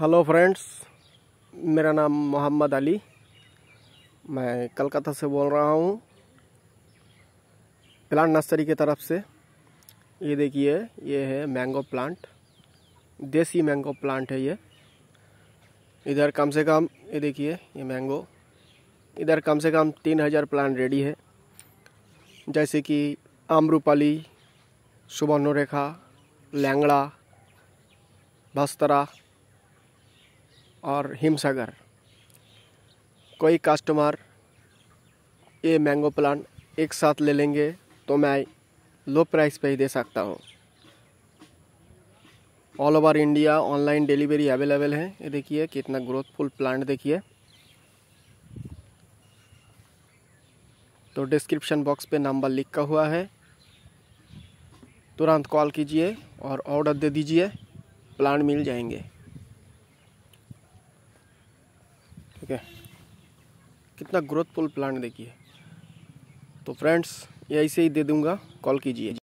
hello friends मेरा नाम मोहम्मद अली मैं कलकत्ता से बोल रहा हूँ प्लांट नर्सरी की तरफ से ये देखिए ये है mango plant desi mango plant है ये इधर कम से कम ये देखिए ये मैंगो इधर कम से कम तीन हज़ार प्लांट रेडी है जैसे कि आम्रपाली सुबर्णरेखा लैंगड़ा भस्तरा और हिमसागर कोई कस्टमर ये मैंगो प्लांट एक साथ ले लेंगे तो मैं लो प्राइस पे ही दे सकता हूँ all over India online delivery available है ये देखिए कितना ग्रोथफुल प्लांट देखिए तो डिस्क्रिप्शन बॉक्स पे नंबर लिखा हुआ है तुरंत कॉल कीजिए और ऑर्डर दे दीजिए प्लान मिल जाएंगे ठीक है कितना ग्रोथफुल प्लांट देखिए तो फ्रेंड्स यही से ही दे दूँगा कॉल कीजिए